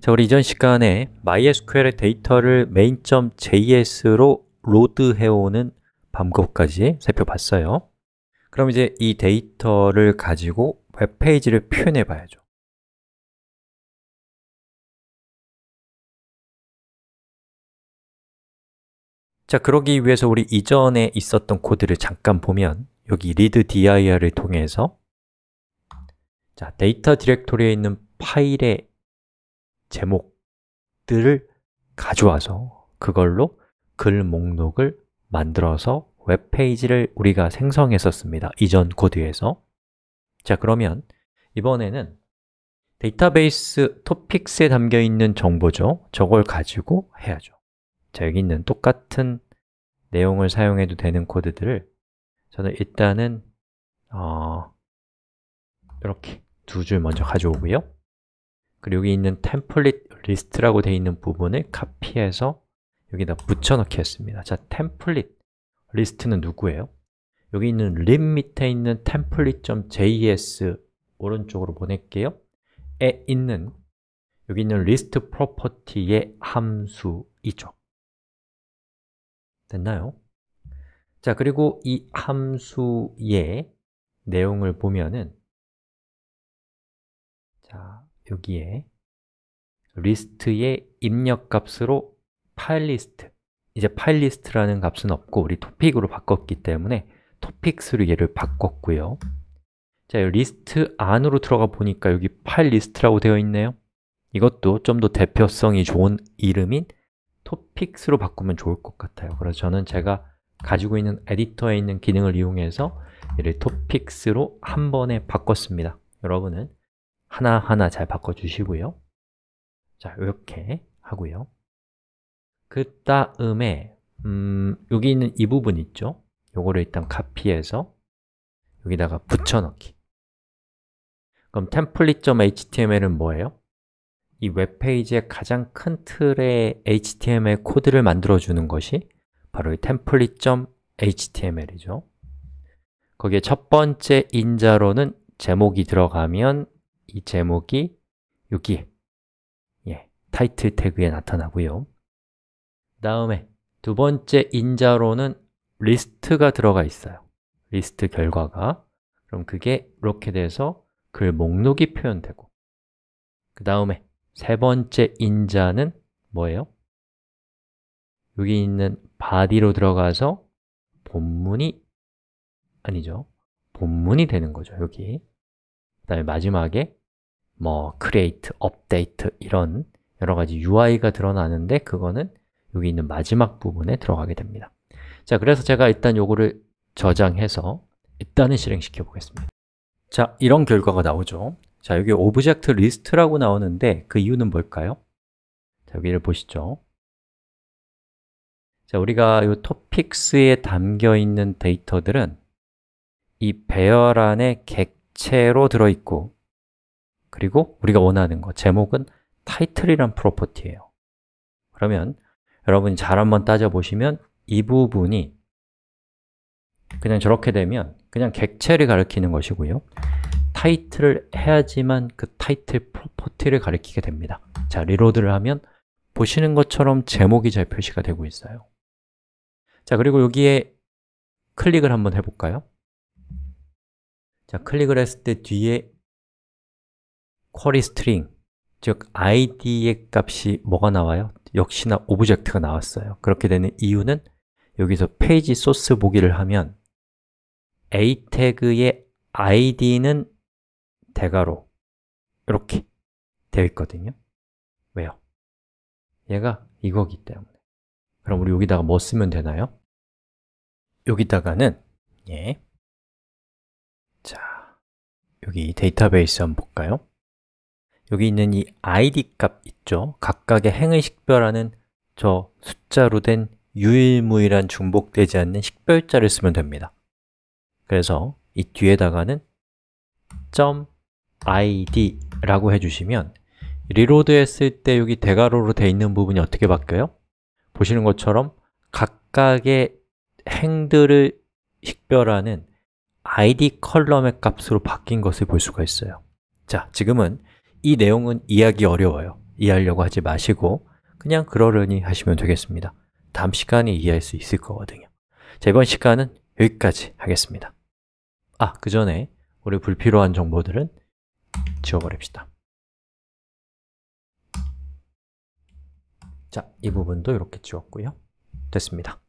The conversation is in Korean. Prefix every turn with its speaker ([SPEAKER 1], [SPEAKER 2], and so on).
[SPEAKER 1] 자, 우리 이전 시간에 MySQL의 데이터를 main.js로 로드해오는 방법까지 살펴봤어요 그럼 이제 이 데이터를 가지고 웹페이지를 표현해 봐야죠 자, 그러기 위해서 우리 이전에 있었던 코드를 잠깐 보면 여기 readdir을 통해서 자, 데이터 디렉토리에 있는 파일의 제목들을 가져와서 그걸로 글 목록을 만들어서 웹페이지를 우리가 생성했었습니다. 이전 코드에서 자, 그러면 이번에는 데이터베이스 토픽스에 담겨있는 정보죠 저걸 가지고 해야죠 자, 여기 있는 똑같은 내용을 사용해도 되는 코드들을 저는 일단은 어, 이렇게 두 줄 먼저 가져오고요 그리고 여기 있는 템플릿 리스트라고 되어 있는 부분을 카피해서 여기다 붙여넣기 했습니다 자, 템플릿 리스트는 누구예요? 여기 있는 i 립 밑에 있는 template.js 오른쪽으로 보낼게요 에 있는 여기 있는 리스트 e r t y 의 함수이죠 됐나요? 자, 그리고 이 함수의 내용을 보면은 자, 여기에 리스트의 입력값으로 파일리스트 이제 파일리스트라는 값은 없고 우리 토픽으로 바꿨기 때문에 토픽스로 얘를 바꿨고요 자, 리스트 안으로 들어가 보니까 여기 파일 리스트라고 되어 있네요 이것도 좀 더 대표성이 좋은 이름인 토픽스로 바꾸면 좋을 것 같아요 그래서 저는 제가 가지고 있는 에디터에 있는 기능을 이용해서 얘를 토픽스로 한 번에 바꿨습니다 여러분은 하나하나 잘 바꿔주시고요. 자, 이렇게 하고요. 그 다음에 음, 여기 있는 이 부분 있죠? 요거를 일단 카피해서 여기다가 붙여넣기 그럼 template.html은 뭐예요? 이 웹페이지의 가장 큰 틀의 HTML 코드를 만들어주는 것이 바로 이 template.html이죠 거기에 첫 번째 인자로는 제목이 들어가면 이 제목이 여기 예, 타이틀 태그에 나타나고요 다음에 두 번째 인자로는 리스트가 들어가 있어요 리스트 결과가 그럼 그게 이렇게 돼서 글 목록이 표현되고 그 다음에 세 번째 인자는 뭐예요? 여기 있는 바디로 들어가서 본문이 아니죠 본문이 되는 거죠, 여기 그 다음에 마지막에 뭐 create, update 이런 여러 가지 UI가 드러나는데 그거는 여기 있는 마지막 부분에 들어가게 됩니다. 자, 그래서 제가 일단 요거를 저장해서 일단은 실행시켜 보겠습니다. 자, 이런 결과가 나오죠. 자, 여기 오브젝트 리스트라고 나오는데 그 이유는 뭘까요? 자, 여기를 보시죠. 자, 우리가 이 t o 토픽스에 담겨 있는 데이터들은 이 배열 안에 객체로 들어있고 그리고 우리가 원하는 거, 제목은 타이틀이란 프로퍼티예요 그러면 여러분이 잘 한번 따져보시면 이 부분이 그냥 저렇게 되면 그냥 객체를 가리키는 것이고요 타이틀을 해야지만 그 타이틀 프로퍼티를 가리키게 됩니다 자, 리로드를 하면 보시는 것처럼 제목이 잘 표시가 되고 있어요 자, 그리고 여기에 클릭을 한번 해볼까요? 자, 클릭을 했을 때 뒤에 쿼리 스트링 즉 id의 값이 뭐가 나와요? 역시나 오브젝트가 나왔어요 그렇게 되는 이유는 여기서 페이지 소스 보기를 하면 a 태그의 id는 대괄호 이렇게 되어 있거든요 왜요? 얘가 이거기 때문에 그럼 우리 여기다가 뭐 쓰면 되나요? 여기다가는 예. 자, 여기 데이터베이스 한번 볼까요? 여기 있는 이 id 값 있죠? 각각의 행을 식별하는 저 숫자로 된유일무이란 중복되지 않는 식별자를 쓰면 됩니다 그래서 이 뒤에다가는 .id라고 해주시면 리로드 했을 때 여기 대괄호로 되어 있는 부분이 어떻게 바뀌어요? 보시는 것처럼 각각의 행들을 식별하는 id 컬럼의 값으로 바뀐 것을 볼 수가 있어요 자, 지금은 이 내용은 이해하기 어려워요 이해하려고 하지 마시고 그냥 그러려니 하시면 되겠습니다 다음 시간에 이해할 수 있을 거거든요 자, 이번 시간은 여기까지 하겠습니다 아, 그 전에 우리 불필요한 정보들은 지워버립시다 자, 이 부분도 이렇게 지웠고요 됐습니다